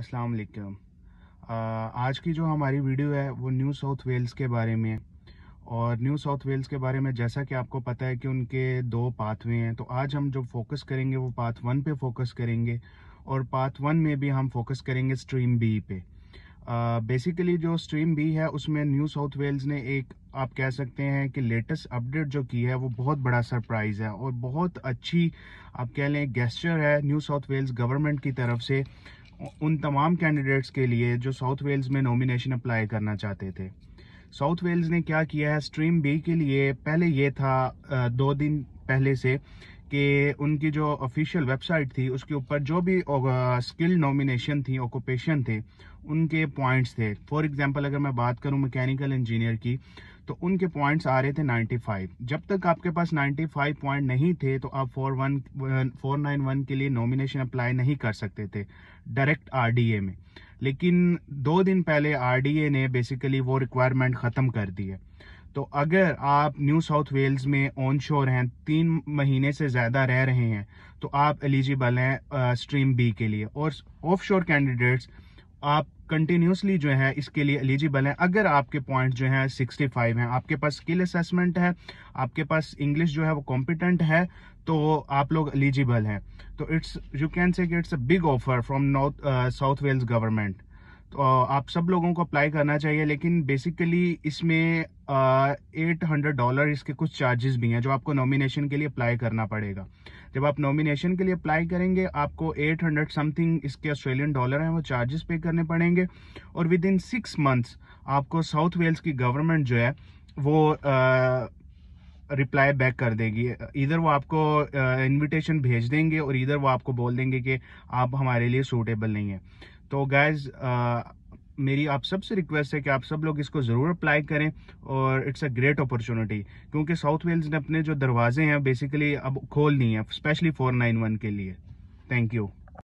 अस्सलाम वालेकुम आज की जो हमारी वीडियो है वो न्यू साउथ वेल्स के बारे में और न्यू साउथ वेल्स के बारे में जैसा कि आपको पता है कि उनके दो पाथवे हैं तो आज हम जो फोकस करेंगे वो पाथ वन पे फोकस करेंगे और पाथ वन में भी हम फोकस करेंगे स्ट्रीम बी पे बेसिकली uh, जो स्ट्रीम बी है उसमें न्यू साउथ वेल्स ने एक आप कह सकते हैं कि लेटेस्ट अपडेट जो की है वो बहुत बड़ा सरप्राइज़ है और बहुत अच्छी आप कह लें गेस्चर है न्यू साउथ वेल्स गवर्नमेंट की तरफ से उन तमाम कैंडिडेट्स के लिए जो साउथ वेल्स में नॉमिनेशन अप्लाई करना चाहते थे साउथ वेल्स ने क्या किया है स्ट्रीम बी के लिए पहले ये था दो दिन पहले से कि उनकी जो ऑफिशियल वेबसाइट थी उसके ऊपर जो भी स्किल नॉमिनेशन थी ऑक्यूपेशन थे उनके पॉइंट्स थे फॉर एग्जांपल अगर मैं बात करूं मैकेनिकल इंजीनियर की तो उनके पॉइंट्स आ रहे थे 95 जब तक आपके पास 95 पॉइंट नहीं थे तो आप 41 491 के लिए नॉमिनेशन अप्लाई नहीं कर सकते थे डायरेक्ट आर में लेकिन दो दिन पहले आर ने बेसिकली वो रिक्वायरमेंट ख़त्म कर दी है तो अगर आप न्यू साउथ वेल्स में ऑन शोर हैं तीन महीने से ज़्यादा रह रहे हैं तो आप एलिजिबल हैं स्ट्रीम बी के लिए और ऑफ शोर कैंडिडेट्स आप कंटिन्यूसली जो है इसके लिए एलिजिबल हैं अगर आपके पॉइंट जो है 65 हैं आपके पास स्किल असेसमेंट है आपके पास इंग्लिश जो है वो कॉम्पिटेंट है तो आप लोग एलिजिबल हैं तो it's you can say it's a big offer from North South Wales government तो आप सब लोगों को अप्लाई करना चाहिए लेकिन बेसिकली इसमें एट हंड्रेड डॉलर इसके कुछ चार्जेस भी हैं जो आपको नॉमिनेशन के लिए अप्लाई करना पड़ेगा जब आप नॉमिनेशन के लिए अप्लाई करेंगे आपको एट हंड्रेड समथिंग इसके ऑस्ट्रेलियन डॉलर हैं वो चार्जेस पे करने पड़ेंगे और विद इन सिक्स मंथ्स आपको साउथ वेल्स की गवर्नमेंट जो है वो रिप्लाई बैक कर देगी इधर वो आपको इन्विटेशन भेज देंगे और इधर वो आपको बोल देंगे कि आप हमारे लिए सूटेबल नहीं है तो गैज़ uh, मेरी आप सबसे रिक्वेस्ट है कि आप सब लोग इसको ज़रूर अप्लाई करें और इट्स अ ग्रेट अपॉर्चुनिटी क्योंकि साउथ वेल्स ने अपने जो दरवाजे हैं बेसिकली अब खोल दिए हैं स्पेशली 491 के लिए थैंक यू